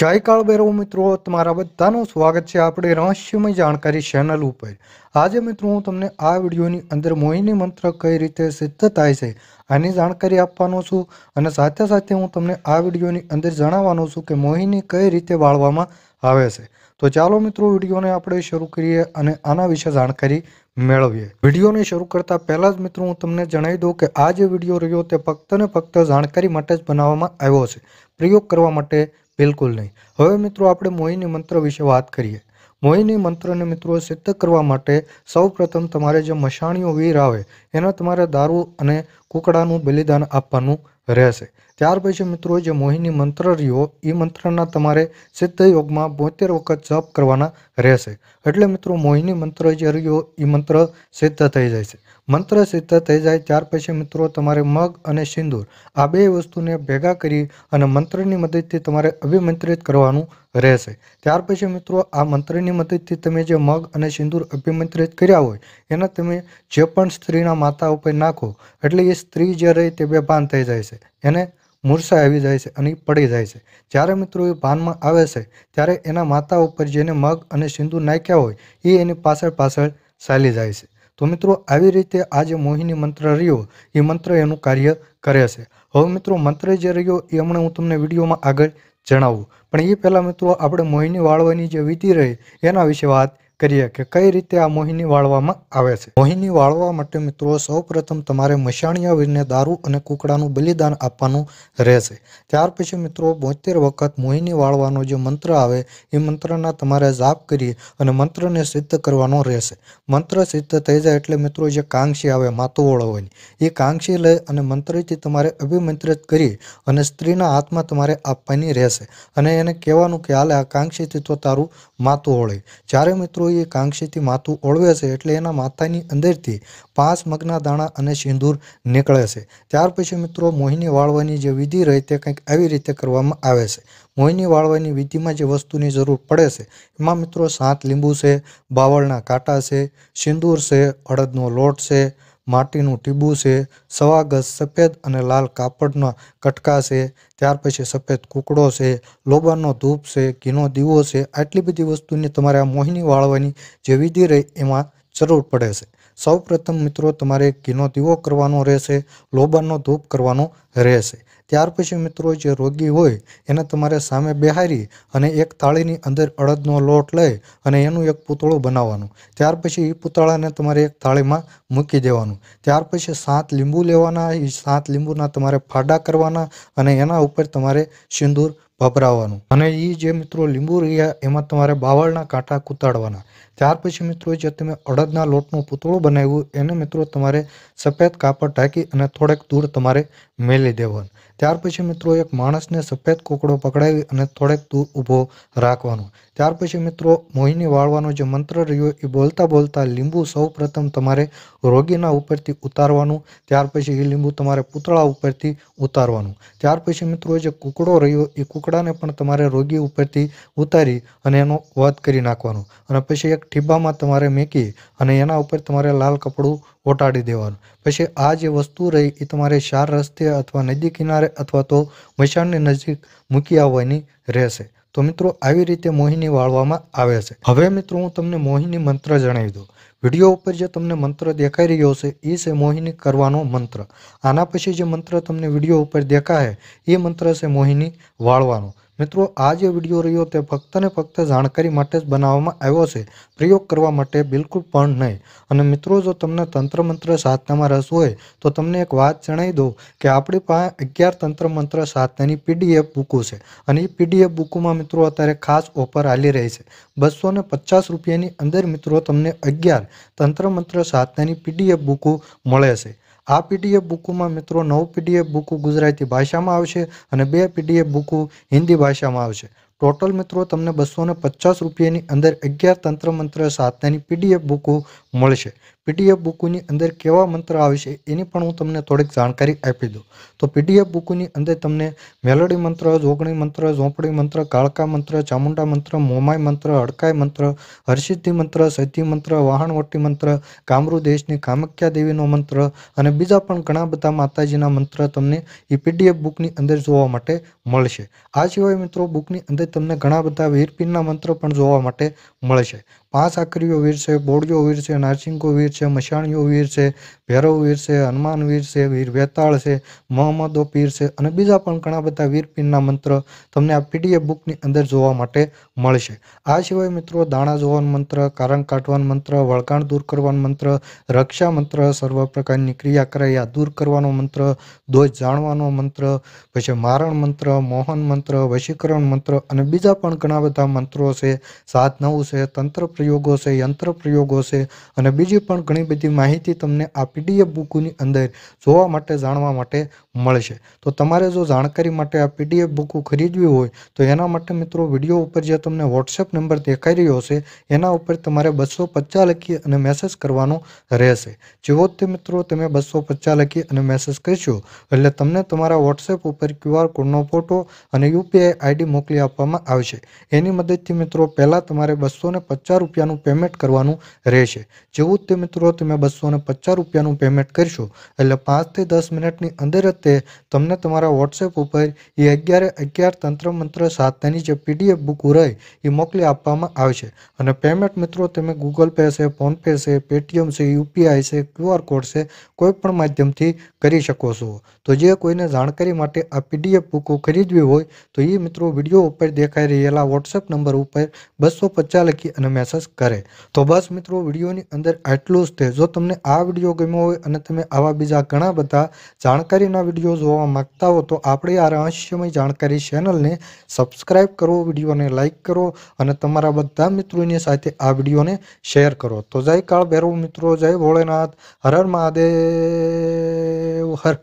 જય કાળ મિત્રો તમારા બધાનું સ્વાગત છે આપણે રહસ્યમય જાણકારી ચેનલ ઉપર આજે મિત્રો હું તમને આ વિડીયોની અંદર મોહિની મંત્ર કઈ રીતે સિદ્ધ થાય છે આની જાણકારી આપવાનો છું અને સાથે સાથે હું તમને આ વિડીયોની અંદર જણાવવાનો છું કે મોહિની કઈ રીતે વાળવામાં આવે છે તો ચાલો મિત્રો વિડીયોને આપણે શરૂ કરીએ અને આના વિશે જાણકારી મેળવીએ વિડીયોને શરૂ કરતાં પહેલાં જ મિત્રો હું તમને જણાવી દઉં કે આ જે વિડીયો રહ્યો તે ફક્ત ને ફક્ત જાણકારી માટે જ બનાવવામાં આવ્યો છે પ્રયોગ કરવા માટે બિલકુલ નહીં હવે મિત્રો આપણે મોહિની મંત્ર વિશે વાત કરીએ મોહિની મંત્રને મિત્રો સિદ્ધ કરવા માટે સૌપ્રથમ તમારે જે મશાણીઓ વીર આવે એના તમારે દારૂ અને કુકડાનું બલિદાન આપવાનું રહેશે ત્યાર પછી મિત્રો જે મોહિની મંત્ર રહ્યો એ મંત્રના તમારે સિદ્ધ યોગમાં બોતેર વખત જપ કરવાના રહેશે એટલે મિત્રો મોહિની મંત્ર જે રહ્યો એ મંત્ર સિદ્ધ થઈ જાય છે મંત્ર સિદ્ધ થઈ જાય ત્યાર પછી મિત્રો તમારે મગ અને સિંદૂર આ બે વસ્તુને ભેગા કરી અને મંત્રની મદદથી તમારે અભિમંત્રિત કરવાનું રહેશે ત્યાર પછી મિત્રો આ મંત્રની મદદથી તમે જે મગ અને સિંદૂર અભિમંત્રિત કર્યા હોય એને તમે જે પણ સ્ત્રીના માતા ઉપર નાખો એટલે એ સ્ત્રી જે રહી તે બેભાન થઈ જાય છે એને મૂર્છા આવી જાય છે અને પડી જાય છે જ્યારે મિત્રો એ ભાનમાં આવે છે ત્યારે એના માતા ઉપર જેને મગ અને સિંદૂર નાખ્યા હોય એ એની પાછળ પાછળ ચાલી જાય છે તો મિત્રો આવી રીતે આ જે મોહિની મંત્ર રહ્યો એ મંત્ર એનું કાર્ય કરે છે હવે મિત્રો મંત્ર જે રહ્યો એ હમણાં હું તમને વિડીયોમાં આગળ જણાવું પણ એ પહેલાં મિત્રો આપણે મોહિની વાળવાની જે વિધિ રહી એના વિશે વાત કરીએ કે કઈ રીતે આ મોહિની વાળવામાં આવે છે મોહિની વાળવા માટે મિત્રો સૌપ્રથમ તમારે મશાણિયા વીરને દારૂ અને કુકડાનું બલિદાન આપવાનું રહેશે ત્યાર પછી મિત્રો બોતેર વખત મોહિની વાળવાનો જે મંત્ર આવે એ મંત્રના તમારે જાપ કરીએ અને મંત્રને સિદ્ધ કરવાનો રહેશે મંત્ર સિદ્ધ થઈ જાય એટલે મિત્રો જે કાંક્ષી આવે માતો વળવાની એ કાંક્ષી લઈ અને મંત્રથી તમારે અભિમંત્રિત કરી અને સ્ત્રીના હાથમાં તમારે આપવાની રહેશે અને એને કહેવાનું કે હાલે આ કાંક્ષીથી તો તારું માતું વળે જ્યારે મિત્રો કોઈ કાંક્ષીથી માથું ઓળવે છે એટલે એના માથાની અંદરથી પાંચ મગના દાણા અને સિંદૂર નીકળે છે ત્યાર પછી મિત્રો મોહિની વાળવાની જે વિધિ રહે તે કંઈક આવી રીતે કરવામાં આવે છે મોહિની વાળવાની વિધિમાં જે વસ્તુની જરૂર પડે છે એમાં મિત્રો સાત લીંબુ છે બાવળના કાંટા છે સિંદૂર છે અડદનો લોટ છે માટીનું ટીબું છે સવા ગજ સફેદ અને લાલ કાપડના કટકા છે ત્યાર પછી સફેદ કુકડો છે લોબાનો ધૂપ છે ઘીનો દીવો છે આટલી બધી વસ્તુની તમારે આ મોહિની વાળવાની જે વિધિ રહે એમાં જરૂર પડે છે સૌપ્રથમ મિત્રો તમારે ઘીનો દીવો કરવાનો રહેશે લોબાનનો ધૂપ કરવાનો રેસે ત્યાર પછી મિત્રો જે રોગી હોય એને તમારે સામે બેહારી અને એક થાલીની અંદર અરદનો લોટ લઈ અને એનું એક પુતળો બનાવવાનો ત્યાર પછી આ પુતળાને તમારે એક થાળીમાં મૂકી દેવાનો ત્યાર પછી સાત લીંબુ લેવાના છે સાત લીંબુના તમારે ફાડા કરવાના અને એના ઉપર તમારે સિંદૂર ભપરાવવાનો અને ઈ જે મિત્રો લીંબુ રહ્યા એમાં તમારે બાવળના કાટા કુતડવાના ત્યાર પછી મિત્રો જે તમે અરદના લોટનો પુતળો બનાવ્યો એને મિત્રો તમારે સફેદ કાપડ ઢાકી અને થોડેક દૂર તમારે ઠેલી દેવાનો ત્યાર પછી મિત્રો એક માણસને સફેદ કુકડો પકડાવી અને થોડેક દૂર ઊભો રાખવાનો ત્યાર પછી મિત્રો મોહિની વાળવાનો જે મંત્ર રહ્યો એ બોલતા બોલતા લીંબુ સૌપ્રથમ તમારે રોગીના ઉપરથી ઉતારવાનું ત્યાર પછી એ લીંબુ તમારે પૂતળા ઉપરથી ઉતારવાનું ત્યાર પછી મિત્રો જે કુકડો રહ્યો એ કુકડાને પણ તમારે રોગી ઉપરથી ઉતારી અને એનો વધ કરી નાખવાનો અને પછી એક ઠીબામાં તમારે મેકી અને એના ઉપર તમારે લાલ કપડું ઓટાડી દેવાનું પછી આ જે વસ્તુ રહી એ તમારે શાર રસ્તે અથવા નદી કિનારે અથવા તો મશાણની નજીક મૂકી આવવાની રહેશે તો મિત્રો આવી રીતે મોહિની વાળવામાં આવે છે હવે મિત્રો હું તમને મોહિની મંત્ર જણાવી દઉં વિડીયો ઉપર જે તમને મંત્ર દેખાઈ રહ્યો છે એ છે મોહિની કરવાનો મંત્ર આના પછી જે મંત્ર તમને વિડીયો ઉપર દેખાય એ મંત્ર છે મોહિની વાળવાનો મિત્રો આ જે વિડીયો રહ્યો તે ફક્ત ને ફક્ત જાણકારી માટે જ બનાવવામાં આવ્યો છે પ્રયોગ કરવા માટે બિલકુલ પણ નહીં અને મિત્રો જો તમને તંત્ર મંત્ર સાધનામાં રસ હોય તો તમને એક વાત જણાવી દઉં કે આપણી પાસે અગિયાર તંત્ર મંત્ર સાધનાની પીડીએફ બુકો છે અને એ પીડીએફ બુકોમાં મિત્રો અત્યારે ખાસ ઓફર હાલી રહી છે બસો ને પચાસ રૂપિયાની અંદર મિત્રો તમને અગિયાર તંત્ર મંત્ર સાધનાની પીડીએફ બુકો મળે છે આ પીડીએફ બુકમાં મિત્રો નવ પીડીએફ બુક ગુજરાતી ભાષામાં આવશે અને બે પીડીએફ બુક હિન્દી ભાષામાં આવશે ટોટલ મિત્રો તમને બસો ને પચાસ રૂપિયાની અંદર અગિયાર તંત્ર મંત્ર સાતની પીડીએફ બુક મળશે પીડીએફ બુકની અંદર કેવા મંત્ર આવશે એની પણ હું તમને થોડીક જાણકારી આપી દઉં તો પીડીએફ બુકની અંદર તમને મેલડી મંત્ર જોગણી મંત્ર ઝોંપડી મંત્ર કાળકા મંત્ર ચામુંડા મંત્ર મોમાય મંત્ર હડકાય મંત્ર હર્ષિદ્ધિ મંત્ર સૈદ્ધિ મંત્ર વાહણવટી મંત્ર કામરૂ દેશની કામખ્યા દેવીનો મંત્ર અને બીજા પણ ઘણા બધા માતાજીના મંત્ર તમને એ પીડીએફ બુકની અંદર જોવા માટે મળશે આ સિવાય મિત્રો બુકની અંદર તમને ઘણા બધા વીરપીનના મંત્ર પણ જોવા માટે મળશે પાસાકરીઓ વીર છે બોડિયો વીર છે નાસિંકો વીર છે મશાણીઓ વીર છે ભૈરવ વીર છે હનુમાન વીર છે વીર વેતાળ છે મોહમ્મદો પીર છે અને બીજા પણ ઘણા બધા વીર મંત્ર તમને આ પીડીએફ બુકની અંદર જોવા માટે મળશે આ સિવાય મિત્રો દાણા જોવાનું મંત્ર કારણ કાઢવાનું મંત્ર વળગાણ દૂર કરવાનું મંત્ર રક્ષા મંત્ર સર્વ પ્રકારની ક્રિયા કરાય દૂર કરવાનો મંત્ર દોષ જાણવાનો મંત્ર પછી મારણ મંત્ર મોહન મંત્ર વશીકરણ મંત્ર અને બીજા પણ ઘણા બધા મંત્રો છે સાત નવું છે તંત્ર પ્રયોગો છે યંત્ર પ્રયોગો છે અને બીજી પણ ઘણી બધી માહિતી તમને આ પીડીએફ બુકની અંદર જોવા માટે જાણવા માટે મળશે તો તમારે જો જાણકારી માટે આ પીડીએફ બુક ખરીદવી હોય તો એના માટે મિત્રો વિડીયો ઉપર જે તમને વોટ્સએપ નંબર દેખાઈ રહ્યો હશે એના ઉપર તમારે બસો પચાસ લખી અને મેસેજ કરવાનો રહેશે જેવો તે મિત્રો તમે બસો પચાસ લખી અને મેસેજ કરશો એટલે તમને તમારા વોટ્સએપ ઉપર ક્યુઆર કોડનો ફોટો અને યુપીઆઈ આઈડી મોકલી આપવામાં આવશે એની મદદથી મિત્રો પહેલાં તમારે બસો ને પચાસ રૂપિયાનું પેમેન્ટ કરવાનું રહેશે જેવું તે મિત્રો તમે બસો પચાસ રૂપિયાનું પેમેન્ટ કરશો એટલે પાંચથી દસ મિનિટની અંદર જ તે તમને તમારા વોટ્સએપ ઉપર એ અગિયારે અગિયાર તંત્ર મંત્ર સાથેની જે પીડીએફ બુક રહે એ મોકલી આપવામાં આવશે અને પેમેન્ટ મિત્રો તમે ગૂગલ પે છે ફોનપે છે પેટીએમ છે યુપીઆઈ છે ક્યુઆર કોડ છે કોઈ પણ માધ્યમથી કરી શકો છો તો જે કોઈને જાણકારી માટે આ પીડીએફ બુકો ખરીદવી હોય તો એ મિત્રો વિડીયો ઉપર દેખાઈ રહેલા વોટ્સએપ નંબર ઉપર બસો પચાસ લખી અને મેસેજ કરે તો બસ મિત્રો વિડિયો ની અંદર આટલો છે જો તમે આ વિડિયો ગમ્યો હોય અને તમે આવા બીજા ઘણા બધા જાણકારીના વિડિયો જોવા માંગતા હો તો આપડે આ હંશ્યમાં જાણકારી ચેનલ ને સબ્સ્ક્રાઇબ કરો વિડિયો ને લાઈક કરો અને તમારા બધા મિત્રો ની સાથે આ વિડિયો ને શેર કરો તો જય કાળ બેરો મિત્રો જય ભોલેનાથ હર હર મહાદેવ હર